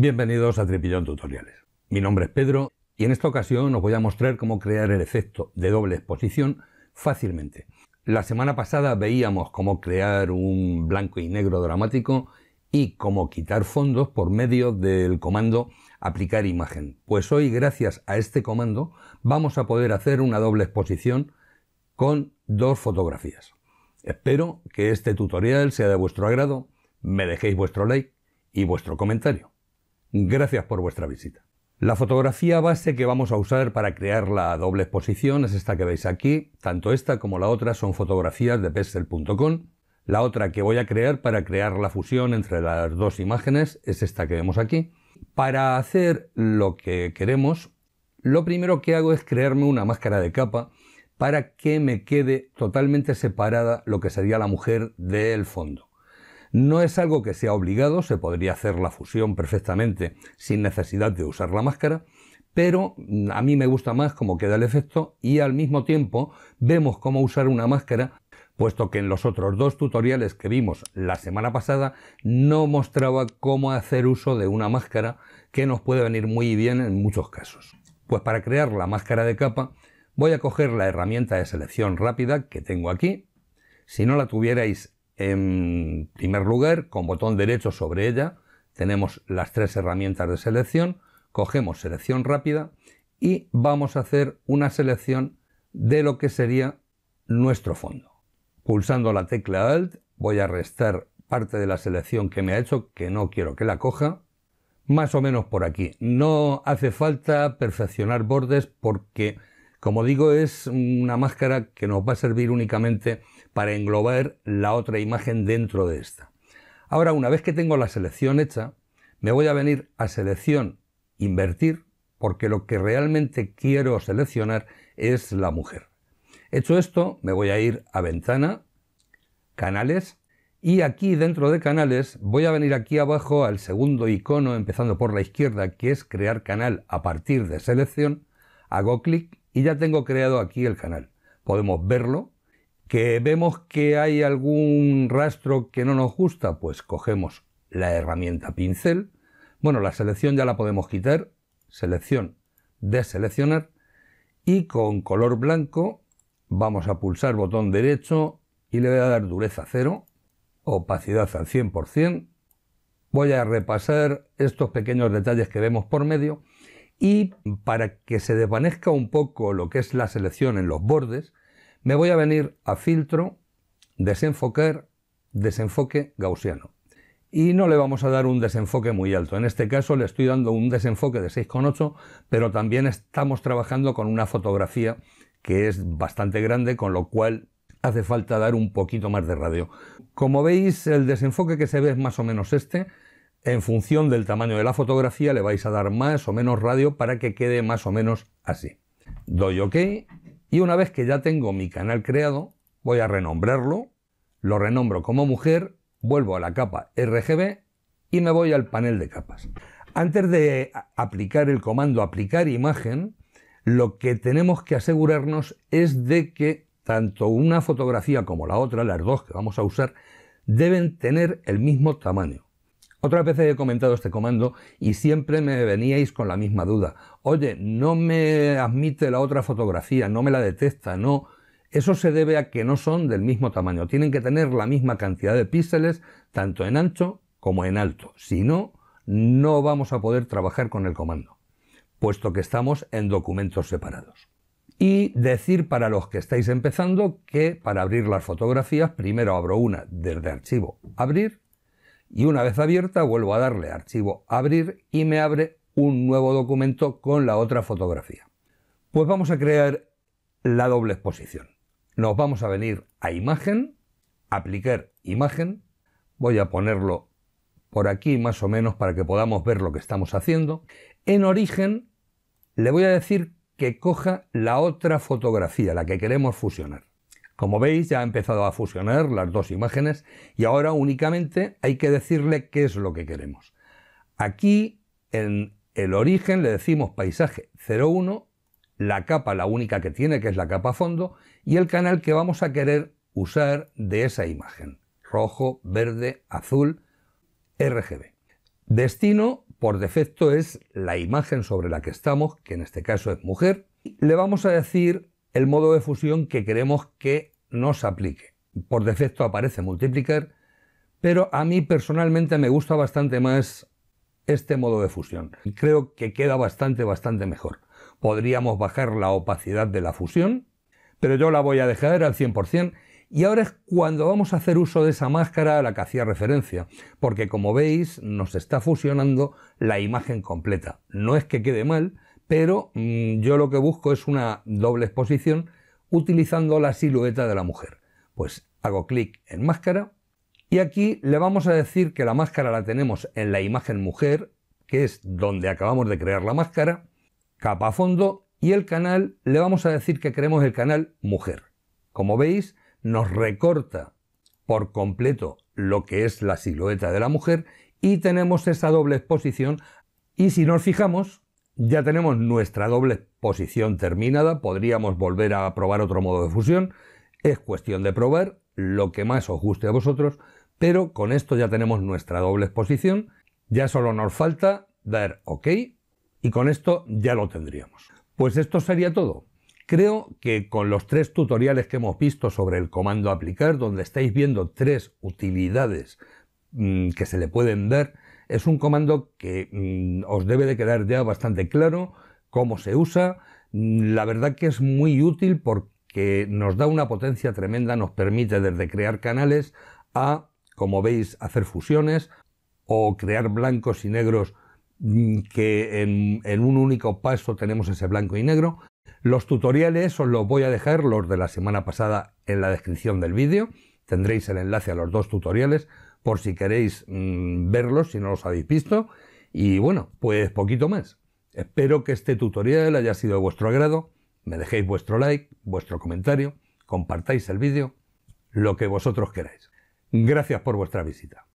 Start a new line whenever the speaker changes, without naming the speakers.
Bienvenidos a Tripillón Tutoriales. Mi nombre es Pedro y en esta ocasión os voy a mostrar cómo crear el efecto de doble exposición fácilmente. La semana pasada veíamos cómo crear un blanco y negro dramático y cómo quitar fondos por medio del comando aplicar imagen. Pues hoy gracias a este comando vamos a poder hacer una doble exposición con dos fotografías. Espero que este tutorial sea de vuestro agrado, me dejéis vuestro like y vuestro comentario. Gracias por vuestra visita. La fotografía base que vamos a usar para crear la doble exposición es esta que veis aquí. Tanto esta como la otra son fotografías de pexel.com. La otra que voy a crear para crear la fusión entre las dos imágenes es esta que vemos aquí. Para hacer lo que queremos, lo primero que hago es crearme una máscara de capa para que me quede totalmente separada lo que sería la mujer del fondo. No es algo que sea obligado, se podría hacer la fusión perfectamente sin necesidad de usar la máscara, pero a mí me gusta más cómo queda el efecto y al mismo tiempo vemos cómo usar una máscara puesto que en los otros dos tutoriales que vimos la semana pasada no mostraba cómo hacer uso de una máscara que nos puede venir muy bien en muchos casos. Pues para crear la máscara de capa voy a coger la herramienta de selección rápida que tengo aquí. Si no la tuvierais en primer lugar, con botón derecho sobre ella, tenemos las tres herramientas de selección, cogemos selección rápida y vamos a hacer una selección de lo que sería nuestro fondo. Pulsando la tecla Alt voy a restar parte de la selección que me ha hecho, que no quiero que la coja, más o menos por aquí. No hace falta perfeccionar bordes porque, como digo, es una máscara que nos va a servir únicamente para englobar la otra imagen dentro de esta. Ahora, una vez que tengo la selección hecha, me voy a venir a selección invertir, porque lo que realmente quiero seleccionar es la mujer. Hecho esto, me voy a ir a ventana, canales, y aquí dentro de canales voy a venir aquí abajo al segundo icono, empezando por la izquierda, que es crear canal a partir de selección. Hago clic y ya tengo creado aquí el canal. Podemos verlo, ¿Que vemos que hay algún rastro que no nos gusta? Pues cogemos la herramienta pincel. Bueno, la selección ya la podemos quitar. Selección, deseleccionar. Y con color blanco vamos a pulsar botón derecho y le voy a dar dureza cero opacidad al 100%. Voy a repasar estos pequeños detalles que vemos por medio y para que se desvanezca un poco lo que es la selección en los bordes, me voy a venir a filtro, desenfocar, desenfoque gaussiano. Y no le vamos a dar un desenfoque muy alto. En este caso le estoy dando un desenfoque de 6,8, pero también estamos trabajando con una fotografía que es bastante grande, con lo cual hace falta dar un poquito más de radio. Como veis, el desenfoque que se ve es más o menos este. En función del tamaño de la fotografía le vais a dar más o menos radio para que quede más o menos así. Doy OK y una vez que ya tengo mi canal creado, voy a renombrarlo, lo renombro como mujer, vuelvo a la capa RGB y me voy al panel de capas. Antes de aplicar el comando aplicar imagen, lo que tenemos que asegurarnos es de que tanto una fotografía como la otra, las dos que vamos a usar, deben tener el mismo tamaño. Otras veces he comentado este comando y siempre me veníais con la misma duda. Oye, no me admite la otra fotografía, no me la detecta, no. Eso se debe a que no son del mismo tamaño. Tienen que tener la misma cantidad de píxeles, tanto en ancho como en alto. Si no, no vamos a poder trabajar con el comando, puesto que estamos en documentos separados. Y decir para los que estáis empezando que para abrir las fotografías, primero abro una desde archivo, abrir, y una vez abierta vuelvo a darle archivo abrir y me abre un nuevo documento con la otra fotografía. Pues vamos a crear la doble exposición. Nos vamos a venir a imagen, aplicar imagen, voy a ponerlo por aquí más o menos para que podamos ver lo que estamos haciendo. En origen le voy a decir que coja la otra fotografía, la que queremos fusionar. Como veis ya ha empezado a fusionar las dos imágenes y ahora únicamente hay que decirle qué es lo que queremos. Aquí en el origen le decimos paisaje 01, la capa la única que tiene que es la capa fondo y el canal que vamos a querer usar de esa imagen. Rojo, verde, azul, RGB. Destino por defecto es la imagen sobre la que estamos, que en este caso es mujer. Le vamos a decir el modo de fusión que queremos que nos aplique. Por defecto aparece multiplicar, pero a mí personalmente me gusta bastante más este modo de fusión. Creo que queda bastante, bastante mejor. Podríamos bajar la opacidad de la fusión, pero yo la voy a dejar al 100% y ahora es cuando vamos a hacer uso de esa máscara a la que hacía referencia, porque como veis nos está fusionando la imagen completa. No es que quede mal, pero mm, yo lo que busco es una doble exposición utilizando la silueta de la mujer. Pues hago clic en máscara y aquí le vamos a decir que la máscara la tenemos en la imagen mujer, que es donde acabamos de crear la máscara, capa a fondo y el canal le vamos a decir que queremos el canal mujer. Como veis, nos recorta por completo lo que es la silueta de la mujer y tenemos esa doble exposición y si nos fijamos, ya tenemos nuestra doble exposición terminada, podríamos volver a probar otro modo de fusión, es cuestión de probar lo que más os guste a vosotros, pero con esto ya tenemos nuestra doble exposición, ya solo nos falta dar OK y con esto ya lo tendríamos. Pues esto sería todo. Creo que con los tres tutoriales que hemos visto sobre el comando aplicar, donde estáis viendo tres utilidades mm, que se le pueden ver, es un comando que mm, os debe de quedar ya bastante claro cómo se usa. Mm, la verdad que es muy útil porque nos da una potencia tremenda, nos permite desde crear canales a, como veis, hacer fusiones o crear blancos y negros mm, que en, en, un único paso tenemos ese blanco y negro. Los tutoriales os los voy a dejar, los de la semana pasada, en la descripción del vídeo. Tendréis el enlace a los dos tutoriales por si queréis mm, verlos, si no los habéis visto. Y bueno, pues poquito más. Espero que este tutorial haya sido de vuestro agrado. Me dejéis vuestro like, vuestro comentario, compartáis el vídeo, lo que vosotros queráis. Gracias por vuestra visita.